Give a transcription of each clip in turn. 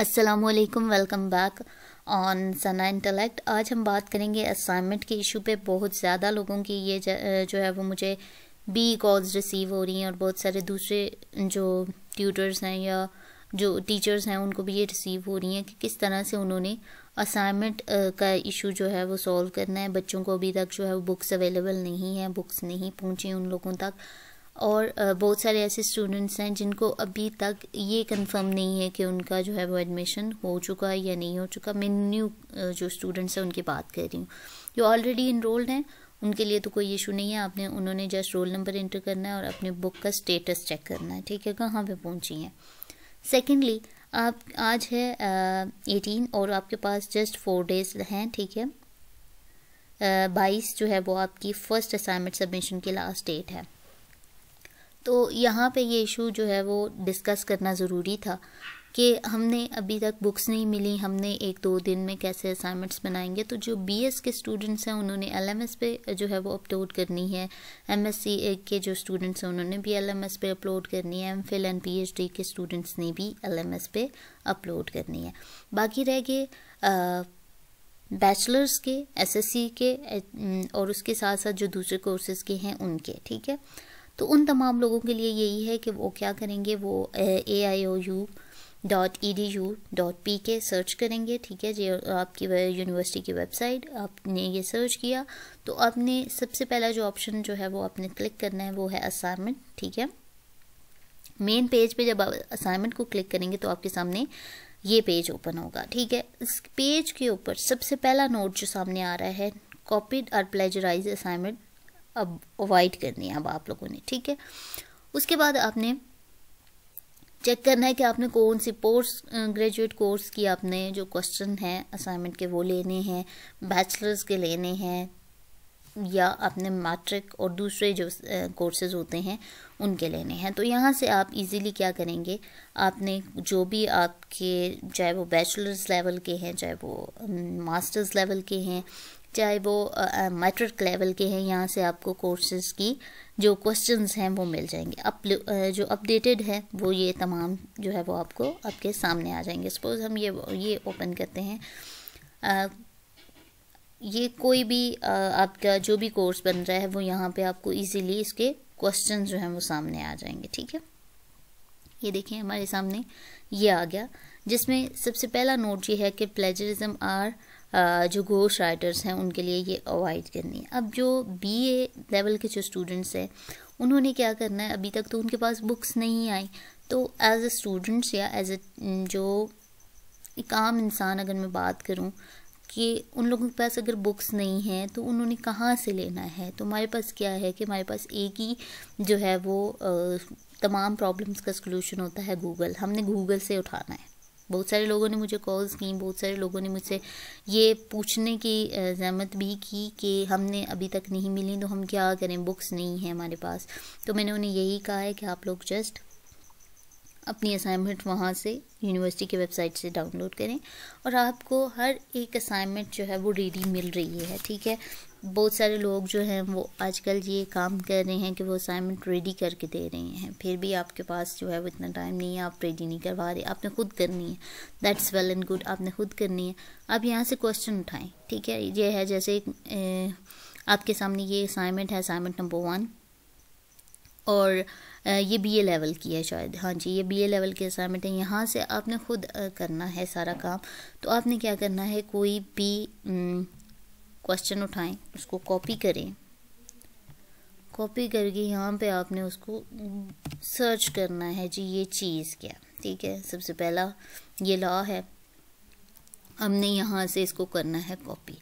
असलकम welcome back on Sana Intellect आज हम बात करेंगे असाइनमेंट के इशू पे बहुत ज़्यादा लोगों की ये जो है वो मुझे बी कॉल्स रिसीव हो रही हैं और बहुत सारे दूसरे जो ट्यूटर्स हैं या जो टीचर्स हैं उनको भी ये रिसीव हो रही हैं कि किस तरह से उन्होंने असाइनमेंट का इशू जो है वो सॉल्व करना है बच्चों को अभी तक जो है वो बुक्स अवेलेबल नहीं है बुक्स नहीं पहुँची उन लोगों तक और बहुत सारे ऐसे स्टूडेंट्स हैं जिनको अभी तक ये कंफर्म नहीं है कि उनका जो है वो एडमिशन हो चुका है या नहीं हो चुका मैं न्यू जो स्टूडेंट्स हैं उनकी बात कर रही हूँ जो ऑलरेडी इनरोल्ड हैं उनके लिए तो कोई इशू नहीं है आपने उन्होंने जस्ट रोल नंबर इंटर करना है और अपने बुक का स्टेटस चेक करना है ठीक है कहाँ पर पहुँची हैं सेकेंडली आप आज है एटीन और आपके पास जस्ट फोर डेज हैं ठीक है बाईस जो है वो आपकी फ़र्स्ट असाइनमेंट सबमिशन की लास्ट डेट है तो यहाँ पे ये इशू जो है वो डिस्कस करना ज़रूरी था कि हमने अभी तक बुक्स नहीं मिली हमने एक दो दिन में कैसे असाइनमेंट्स बनाएंगे तो जो बीएस के स्टूडेंट्स हैं उन्होंने एलएमएस पे जो है वो अपलोड करनी है एमएससी के जो स्टूडेंट्स हैं उन्होंने भी एलएमएस पे अपलोड करनी है एम फिल एंड पीएचडी के स्टूडेंट्स ने भी एलएमएस पे अपलोड करनी है बाकी रह गए बैचलर्स के एस के और उसके साथ साथ जो दूसरे कोर्सेज़ के हैं उनके ठीक है तो उन तमाम लोगों के लिए यही है कि वो क्या करेंगे वो A I O U dot E D U dot P K search करेंगे ठीक है जो आपकी यूनिवर्सिटी की वेबसाइट आपने ये सर्च किया तो आपने सबसे पहला जो ऑप्शन जो है वो आपने क्लिक करना है वो है असाइनमेंट ठीक है मेन पेज पे जब आप असाइनमेंट को क्लिक करेंगे तो आपके सामने ये पेज ओपन होगा ठीक है इस पेज के ऊपर सबसे पहला नोट जो सामने आ रहा है कॉपीड और प्लेजराइज असाइनमेंट अब अवॉइड करनी है अब आप लोगों ने ठीक है उसके बाद आपने चेक करना है कि आपने कौन सी पोर्स ग्रेजुएट कोर्स की आपने जो क्वेश्चन है असाइनमेंट के वो लेने हैं बैचलर्स के लेने हैं या आपने मैट्रिक और दूसरे जो कोर्सेज होते हैं उनके लेने हैं तो यहाँ से आप इजीली क्या करेंगे आपने जो भी आपके चाहे वो बैचलर्स लेवल के हैं चाहे वो मास्टर्स लेवल के हैं चाहे वो मैट्रिक लेवल के हैं यहाँ से आपको कोर्सेज की जो क्वेश्चंस हैं वो मिल जाएंगे अप जो अपडेटेड है वो ये तमाम जो है वो आपको आपके सामने आ जाएंगे सपोज़ हम ये ये ओपन करते हैं आ, ये कोई भी आ, आपका जो भी कोर्स बन रहा है वो यहाँ पे आपको इजीली इसके क्वेश्चन जो हैं वो सामने आ जाएंगे ठीक है ये देखिए हमारे सामने ये आ गया जिसमें सबसे पहला नोट ये है कि प्लेजरिज्म आर जो घोष राइटर्स हैं उनके लिए ये अवॉइड करनी है अब जो बी लेवल के जो स्टूडेंट्स हैं उन्होंने क्या करना है अभी तक तो उनके पास बुक्स नहीं आई तो एज अ स्टूडेंट्स या एज अ जो एक आम इंसान अगर मैं बात करूँ कि उन लोगों के पास अगर बुक्स नहीं हैं तो उन्होंने कहाँ से लेना है तो हमारे पास क्या है कि हमारे पास एक ही जो है वो तमाम प्रॉब्लम्स का सलूशन होता है गूगल हमने गूगल से उठाना है बहुत सारे लोगों ने मुझे कॉल्स की बहुत सारे लोगों ने मुझसे ये पूछने की जहमत भी की कि हमने अभी तक नहीं मिली तो हम क्या करें बुक्स नहीं हैं हमारे पास तो मैंने उन्हें यही कहा है कि आप लोग जस्ट अपनी असाइनमेंट वहाँ से यूनिवर्सिटी के वेबसाइट से डाउनलोड करें और आपको हर एक असाइनमेंट जो है वो रेडी मिल रही है ठीक है बहुत सारे लोग जो हैं वो आजकल ये काम कर रहे हैं कि वो असाइनमेंट रेडी करके दे रहे हैं फिर भी आपके पास जो है वो इतना टाइम नहीं है आप रेडी नहीं करवा रहे आपने खुद करनी है दैट्स वेल एंड गुड आपने खुद करनी है आप यहाँ से क्वेश्चन उठाएं ठीक है ये है जैसे ए, आपके सामने ये असाइनमेंट है असाइनमेंट नंबर वन और ये बी लेवल की है शायद हाँ जी ये बी ए लेवल की असाइनमेंट है यहाँ से आपने खुद करना है सारा काम तो आपने क्या करना है कोई भी क्वेश्चन उठाएं उसको कॉपी करें कॉपी करके यहाँ पे आपने उसको सर्च करना है जी ये चीज़ क्या ठीक है सबसे पहला ये लॉ है हमने यहाँ से इसको करना है कॉपी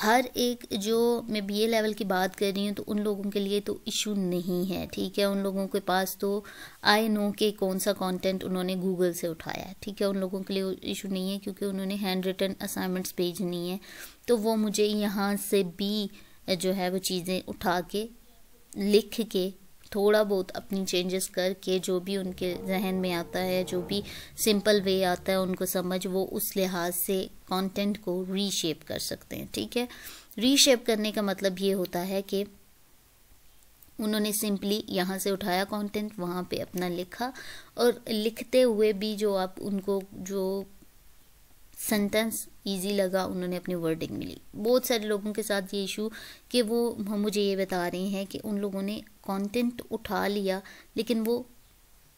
हर एक जो मैं बीए लेवल की बात कर रही हूँ तो उन लोगों के लिए तो इशू नहीं है ठीक है उन लोगों के पास तो आई नो के कौन सा कंटेंट उन्होंने गूगल से उठाया है ठीक है उन लोगों के लिए इशू नहीं है क्योंकि उन्होंने हैंड रिटन असाइनमेंट्स भेजनी है तो वो मुझे यहाँ से भी जो है वो चीज़ें उठा के लिख के थोड़ा बहुत अपनी चेंजेस करके जो भी उनके जहन में आता है जो भी सिंपल वे आता है उनको समझ वो उस लिहाज से कंटेंट को रीशेप कर सकते हैं ठीक है रीशेप करने का मतलब ये होता है कि उन्होंने सिंपली यहाँ से उठाया कंटेंट वहाँ पे अपना लिखा और लिखते हुए भी जो आप उनको जो सेंटेंस इजी लगा उन्होंने अपनी वर्डिंग मिली बहुत सारे लोगों के साथ ये इशू कि वो मुझे ये बता रहे हैं कि उन लोगों ने कंटेंट उठा लिया लेकिन वो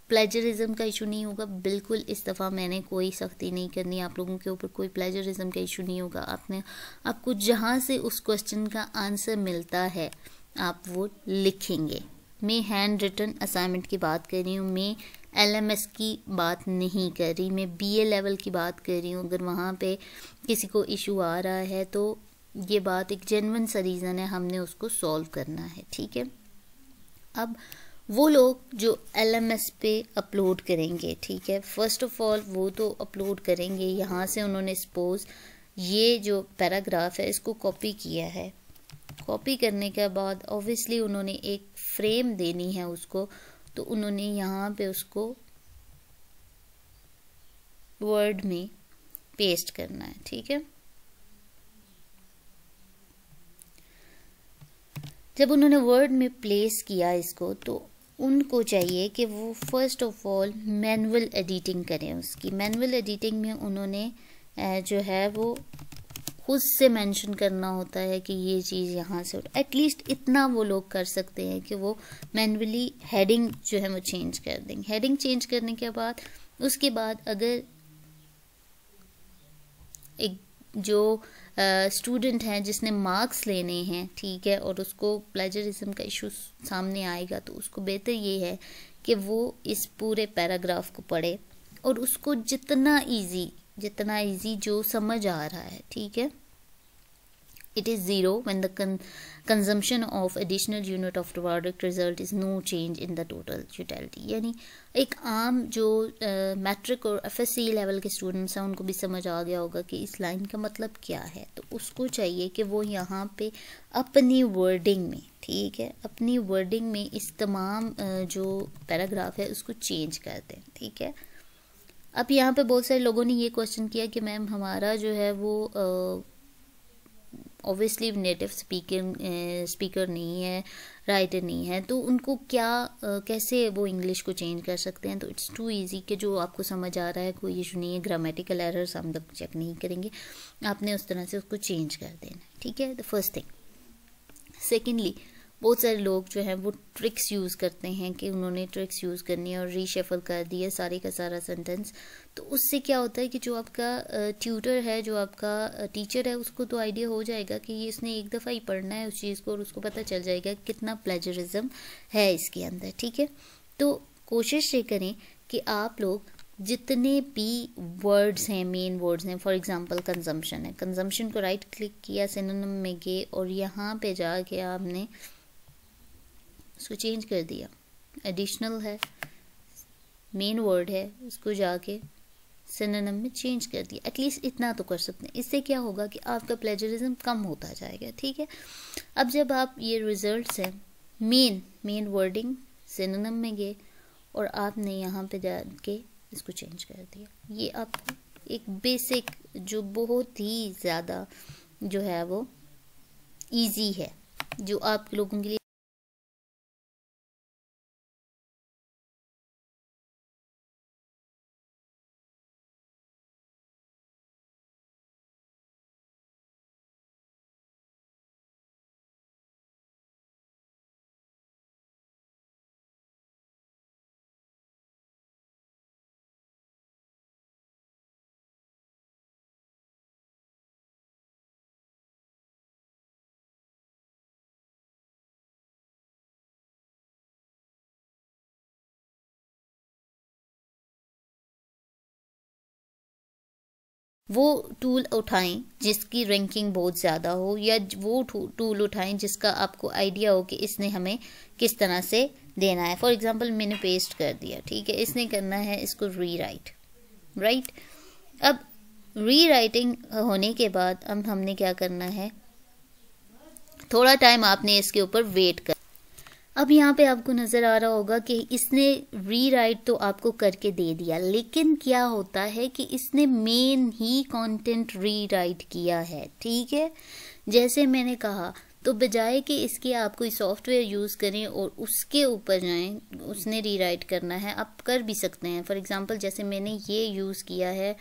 प्लेजरिज्म का इशू नहीं होगा बिल्कुल इस दफ़ा मैंने कोई सख्ती नहीं करनी आप लोगों के ऊपर कोई प्लेजरिज्म का इशू नहीं होगा आपने आपको जहाँ से उस क्वेश्चन का आंसर मिलता है आप वो लिखेंगे मैं हैंड रिटर्न असाइनमेंट की बात कर रही हूँ मैं एलएमएस की बात नहीं कर रही मैं बीए लेवल की बात कर रही हूँ अगर वहाँ पे किसी को इशू आ रहा है तो ये बात एक जेनवन सा रीज़न है हमने उसको सॉल्व करना है ठीक है अब वो लोग जो एल पे अपलोड करेंगे ठीक है फर्स्ट ऑफ ऑल वो तो अपलोड करेंगे यहाँ से उन्होंने सपोज ये जो पैराग्राफ है इसको कॉपी किया है कॉपी करने के बाद ऑब्वियसली उन्होंने एक फ्रेम देनी है उसको तो उन्होंने यहाँ पे उसको वर्ड में पेस्ट करना है ठीक है जब उन्होंने वर्ड में प्लेस किया इसको तो उनको चाहिए कि वो first of all manual editing करें उसकी मैनुअल एडिटिंग में उन्होंने जो है वो खुद से मेंशन करना होता है कि ये चीज़ यहाँ से उठ एटलीस्ट इतना वो लोग कर सकते हैं कि वो मैनुअली हेडिंग जो है वो चेंज कर देंगे हेडिंग चेंज करने के बाद उसके बाद अगर एक जो स्टूडेंट uh, जिसने मार्क्स लेने हैं ठीक है और उसको प्लेजरिज्म का इशू सामने आएगा तो उसको बेहतर ये है कि वो इस पूरे पैराग्राफ को पढ़े और उसको जितना ईजी जितना इजी जो समझ आ रहा है ठीक है it is zero when the con of additional unit of product result is no change in the total total यानी एक आम जो मैट्रिक uh, और एफ लेवल के स्टूडेंट्स हैं उनको भी समझ आ गया होगा कि इस लाइन का मतलब क्या है तो उसको चाहिए कि वो यहाँ पे अपनी वर्डिंग में ठीक है अपनी वर्डिंग में इस तमाम uh, जो पैराग्राफ है उसको चेंज कर दें ठीक है अब यहाँ पे बहुत सारे लोगों ने ये क्वेश्चन किया कि मैम हमारा जो है वो ऑब्वियसली नेटिव स्पीकर स्पीकर नहीं है राइटर नहीं है तो उनको क्या आ, कैसे वो इंग्लिश को चेंज कर सकते हैं तो इट्स टू इजी कि जो आपको समझ आ रहा है कोई इशू नहीं है ग्रामेटिकल एरर्स हम लोग चेक नहीं करेंगे आपने उस तरह से उसको चेंज कर देना ठीक है द फर्स्ट थिंग सेकेंडली बहुत सारे लोग जो हैं वो ट्रिक्स यूज़ करते हैं कि उन्होंने ट्रिक्स यूज़ करनी है और रीशफल कर दिया सारे का सारा सेंटेंस तो उससे क्या होता है कि जो आपका ट्यूटर है जो आपका टीचर है उसको तो आइडिया हो जाएगा कि ये इसने एक दफ़ा ही पढ़ना है उस चीज़ को और उसको पता चल जाएगा कितना प्लेजरिज्म है इसके अंदर ठीक है तो कोशिश ये करें कि आप लोग जितने भी वर्ड्स हैं मेन वर्ड्स हैं फॉर एग्जांपल कंजम्पशन है कंजम्पशन को राइट क्लिक किया सिनोनिम में गए और यहाँ पे जाके आपने उसको चेंज कर दिया एडिशनल है मेन वर्ड है उसको जाके सिनोनिम में चेंज कर दिया एटलीस्ट इतना तो कर सकते हैं इससे क्या होगा कि आपका प्लेजरिज्म कम होता जाएगा ठीक है अब जब आप ये रिजल्ट्स हैं मेन मेन वर्डिंग सिनोनिम में गए और आपने यहाँ पे जाके इसको चेंज कर दिया ये आप एक बेसिक जो बहुत ही ज़्यादा जो है वो ईजी है जो आप लोगों के लिए वो टूल उठाएं जिसकी रैंकिंग बहुत ज़्यादा हो या वो टूल उठाएं जिसका आपको आइडिया हो कि इसने हमें किस तरह से देना है फॉर एग्ज़ाम्पल मैंने पेस्ट कर दिया ठीक है इसने करना है इसको रीराइट राइट अब रीराइटिंग होने के बाद अब हमने क्या करना है थोड़ा टाइम आपने इसके ऊपर वेट कर अब यहाँ पे आपको नज़र आ रहा होगा कि इसने रीराइट तो आपको करके दे दिया लेकिन क्या होता है कि इसने मेन ही कंटेंट रीराइट किया है ठीक है जैसे मैंने कहा तो बजाय कि इसके आप कोई सॉफ्टवेयर यूज़ करें और उसके ऊपर जाएं उसने रीराइट करना है आप कर भी सकते हैं फॉर एग्ज़ाम्पल जैसे मैंने ये यूज़ किया है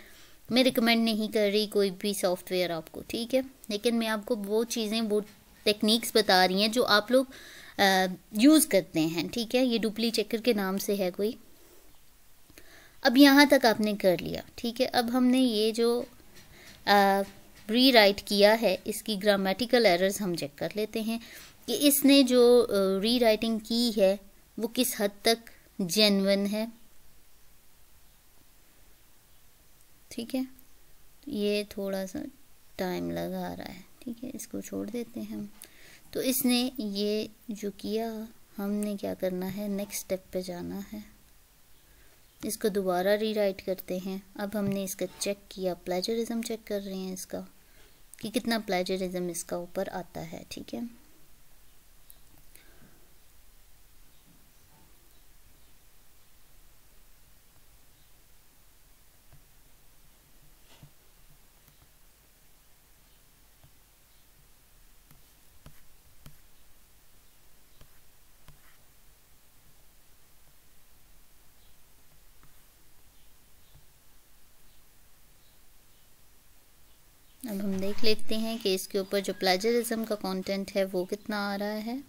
मैं रिकमेंड नहीं कर रही कोई भी सॉफ्टवेयर आपको ठीक है लेकिन मैं आपको वो चीज़ें वो टेक्निक्स बता रही हैं जो आप लोग यूज़ करते हैं ठीक है ये डुपली चेकर के नाम से है कोई अब यहाँ तक आपने कर लिया ठीक है अब हमने ये जो री राइट किया है इसकी ग्रामेटिकल एरर्स हम चेक कर लेते हैं कि इसने जो री राइटिंग की है वो किस हद तक जेनवन है ठीक है ये थोड़ा सा टाइम लगा रहा है ठीक है इसको छोड़ देते हैं हम तो इसने ये जो किया हमने क्या करना है नेक्स्ट स्टेप पे जाना है इसको दोबारा रीराइट करते हैं अब हमने इसका चेक किया प्लेजरिज्म चेक कर रहे हैं इसका कि कितना प्लेजरिज्म इसका ऊपर आता है ठीक है अब हम देख लेते हैं कि इसके ऊपर जो प्लेजरिज्म का कंटेंट है वो कितना आ रहा है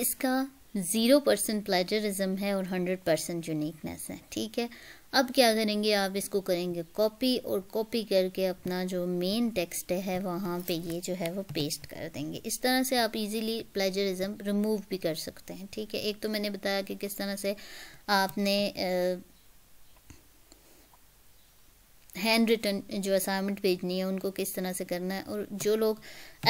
इसका ज़ीरो परसेंट प्लेजरिज्म है और हंड्रेड परसेंट यूनिकनेस है ठीक है अब क्या करेंगे आप इसको करेंगे कॉपी और कॉपी करके अपना जो मेन टेक्स्ट है वहाँ पे ये जो है वो पेस्ट कर देंगे इस तरह से आप इजीली प्लेजरिज्म रिमूव भी कर सकते हैं ठीक है एक तो मैंने बताया कि किस तरह से आपने आ, हैंड रिटन जो असाइनमेंट भेजनी है उनको किस तरह से करना है और जो लोग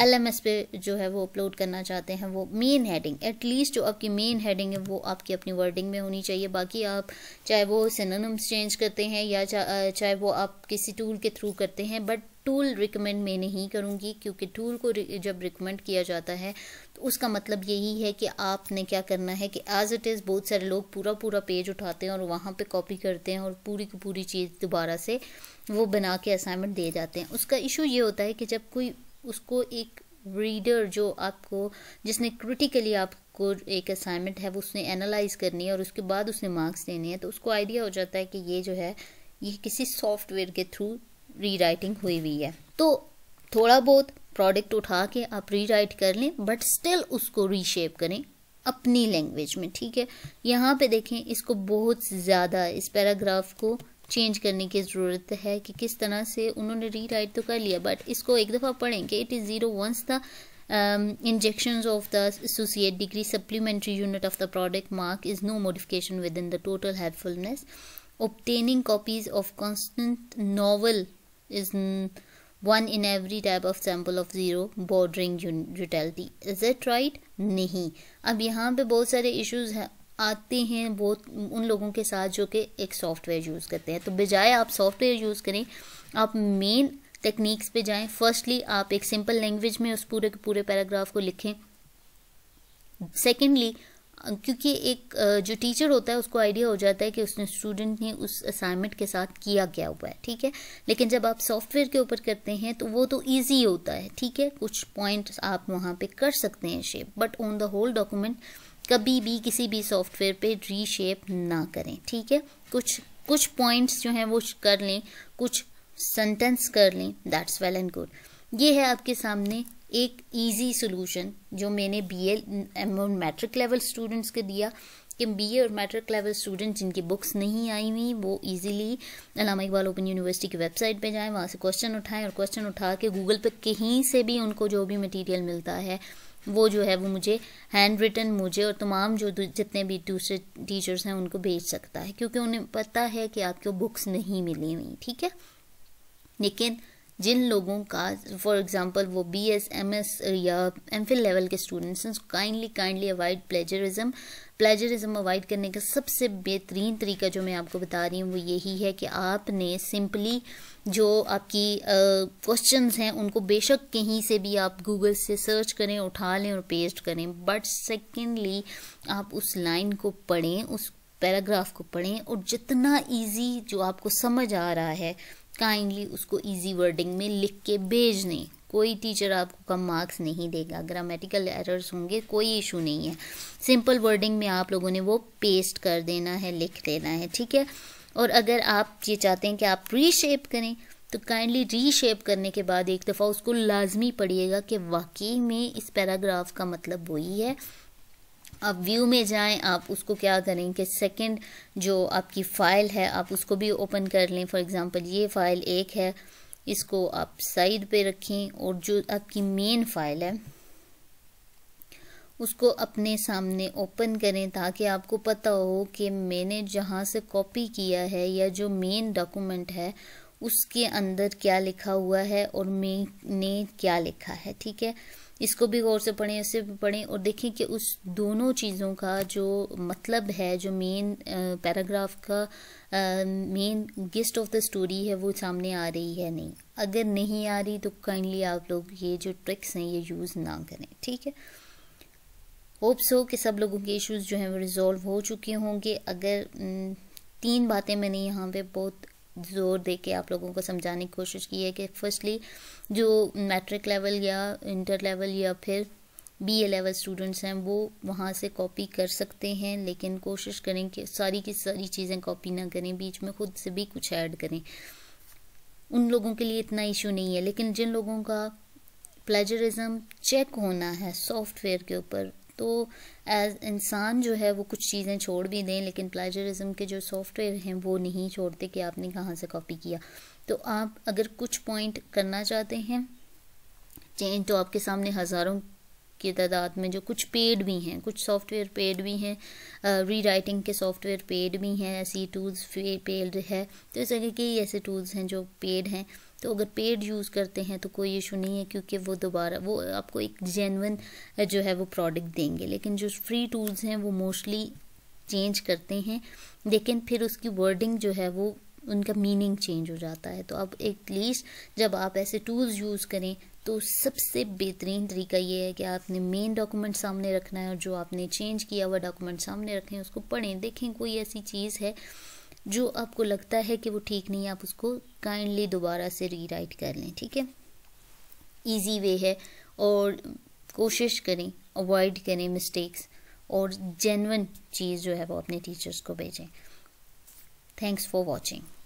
एलएमएस पे जो है वो अपलोड करना चाहते हैं वो मेन हेडिंग एटलीस्ट जो आपकी मेन हेडिंग है वो आपकी अपनी वर्डिंग में होनी चाहिए बाकी आप चाहे वो सिनोनिम्स चेंज करते हैं या चा, चाहे वो आप किसी टूल के थ्रू करते हैं बट टूल रिकमेंड मैं नहीं करूँगी क्योंकि टूल को जब रिकमेंड किया जाता है उसका मतलब यही है कि आपने क्या करना है कि एज़ इट इज़ बहुत सारे लोग पूरा पूरा पेज उठाते हैं और वहाँ पे कॉपी करते हैं और पूरी की पूरी चीज़ दोबारा से वो बना के असाइनमेंट दिए जाते हैं उसका इशू ये होता है कि जब कोई उसको एक रीडर जो आपको जिसने क्रिटिकली आपको एक असाइनमेंट है वो उसने एनालाइज करनी है और उसके बाद उसने मार्क्स देने हैं तो उसको आइडिया हो जाता है कि ये जो है ये किसी सॉफ्टवेयर के थ्रू रीराइटिंग हुई हुई है तो थोड़ा बहुत प्रोडक्ट उठा के आप रीराइट कर लें बट स्टिल उसको रीशेप करें अपनी लैंग्वेज में ठीक है यहाँ पे देखें इसको बहुत ज़्यादा इस पैराग्राफ को चेंज करने की ज़रूरत है कि किस तरह से उन्होंने रीराइट तो कर लिया बट इसको एक दफ़ा पढ़ें कि it is zero once the injection of the associate degree supplementary unit of the product mark is no modification within the total helpfulness obtaining copies of constant novel is one in every type of sample of zero bordering utility is it right नहीं अब यहाँ पे बहुत सारे issues हैं आते हैं बहुत उन लोगों के साथ जो कि एक सॉफ्टवेयर यूज़ करते हैं तो बजाय आप सॉफ्टवेयर यूज़ करें आप मेन टेक्निक्स पे जाएं फर्स्टली आप एक सिंपल लैंग्वेज में उस पूरे के पूरे पैराग्राफ को लिखें सेकेंडली क्योंकि एक जो टीचर होता है उसको आइडिया हो जाता है कि उसने स्टूडेंट ने उस असाइनमेंट के साथ किया क्या हुआ है ठीक है लेकिन जब आप सॉफ्टवेयर के ऊपर करते हैं तो वो तो ईजी होता है ठीक है कुछ पॉइंट्स आप वहाँ पे कर सकते हैं shape but on the whole document कभी भी किसी भी सॉफ्टवेयर पे रीशेप ना करें ठीक है कुछ कुछ पॉइंट्स जो हैं वो कर लें कुछ सेंटेंस कर लें दैट्स वेल एंड गुड ये है आपके सामने एक इजी सॉल्यूशन जो मैंने बी एम और मैट्रिक लेवल स्टूडेंट्स को दिया कि बी और मैट्रिक लेवल स्टूडेंट जिनकी बुक्स नहीं आई हुई वो easily Allama Iqbal Open University की वेबसाइट पे जाएं वहाँ से क्वेश्चन उठाएं और क्वेश्चन उठा के गूगल पे कहीं से भी उनको जो भी मटेरियल मिलता है वो जो है वो मुझे हैंड रिटन मुझे और तमाम जो जितने भी दूसरे टीचर्स हैं उनको भेज सकता है क्योंकि उन्हें पता है कि आपको बुक्स नहीं मिली हुई ठीक है लेकिन जिन लोगों का फॉर एग्ज़ाम्पल वो बी एस एम एस या एम फिल लेवल के स्टूडेंट्स हैं kindly kindly avoid plagiarism plagiarism avoid करने का सबसे बेहतरीन तरीका जो मैं आपको बता रही हूँ वो यही है कि आपने सिंपली जो आपकी क्वेश्चंस uh, हैं उनको बेशक कहीं से भी आप गूगल से सर्च करें उठा लें और पेस्ट करें बट सेकेंडली आप उस लाइन को पढ़ें उस पैराग्राफ को पढ़ें और जितना इजी जो आपको समझ आ रहा है काइंडली उसको ईजी वर्डिंग में लिख के भेज दें कोई टीचर आपको कम मार्क्स नहीं देगा ग्रामेटिकल एरर्स होंगे कोई इशू नहीं है सिंपल वर्डिंग में आप लोगों ने वो पेस्ट कर देना है लिख देना है ठीक है और अगर आप ये चाहते हैं कि आप रीशेप करें तो काइंडली रीशेप करने के बाद एक दफ़ा उसको लाजमी पढ़िएगा कि वाकई में इस पैराग्राफ का मतलब वही है आप व्यू में जाएं आप उसको क्या करें कि सेकंड जो आपकी फ़ाइल है आप उसको भी ओपन कर लें फॉर एग्जांपल ये फ़ाइल एक है इसको आप साइड पे रखें और जो आपकी मेन फ़ाइल है उसको अपने सामने ओपन करें ताकि आपको पता हो कि मैंने जहां से कॉपी किया है या जो मेन डॉक्यूमेंट है उसके अंदर क्या लिखा हुआ है और मैंने क्या लिखा है ठीक है इसको भी गौर से पढ़ें इसे भी पढ़ें और देखें कि उस दोनों चीज़ों का जो मतलब है जो मेन पैराग्राफ का main gist of the story है वो सामने आ रही है नहीं अगर नहीं आ रही तो काइंडली आप लोग ये जो ट्रिक्स हैं ये यूज़ ना करें ठीक है होप्स हो कि सब लोगों के इश्यूज जो हैं वो रिजॉल्व हो चुके होंगे अगर तीन बातें मैंने यहाँ पे बहुत ज़ोर दे के आप लोगों को समझाने की कोशिश की है कि फर्स्टली जो मैट्रिक लेवल या इंटर लेवल या फिर बी ए लेवल स्टूडेंट्स हैं वो वहाँ से कॉपी कर सकते हैं लेकिन कोशिश करें कि सारी की सारी चीज़ें कॉपी ना करें बीच में खुद से भी कुछ ऐड करें उन लोगों के लिए इतना इशू नहीं है लेकिन जिन लोगों का प्लेजरिज्म चेक होना है सॉफ्टवेयर के ऊपर तो एज इंसान जो है वो कुछ चीज़ें छोड़ भी दें लेकिन प्लेजरिज्म के जो सॉफ्टवेयर हैं वो नहीं छोड़ते कि आपने कहाँ से कॉपी किया तो आप अगर कुछ पॉइंट करना चाहते हैं चेंज तो आपके सामने हज़ारों की तादाद में जो कुछ पेड भी हैं कुछ सॉफ्टवेयर पेड भी हैं री राइटिंग के सॉफ्टवेयर पेड भी हैं ऐसी टूल्स पेड है तो इस तरह के ऐसे टूल्स हैं जो पेड हैं तो अगर पेड यूज़ करते हैं तो कोई इशू नहीं है क्योंकि वो दोबारा वो आपको एक जेनवन जो है वो प्रोडक्ट देंगे लेकिन जो फ्री टूल्स हैं वो मोस्टली चेंज करते हैं लेकिन फिर उसकी वर्डिंग जो है वो उनका मीनिंग चेंज हो जाता है तो अब एटलीस्ट जब आप ऐसे टूल्स यूज़ करें तो सबसे बेहतरीन तरीका ये है कि आपने मेन डॉक्यूमेंट सामने रखना है और जो आपने चेंज किया हुआ डॉक्यूमेंट सामने रखें उसको पढ़ें देखें कोई ऐसी चीज़ है जो आपको लगता है कि वो ठीक नहीं है आप उसको काइंडली दोबारा से रीराइट कर लें ठीक है ईजी वे है और कोशिश करें अवॉइड करें मिस्टेक्स और जेनवन चीज़ जो है वो अपने टीचर्स को भेजें थैंक्स फॉर वॉचिंग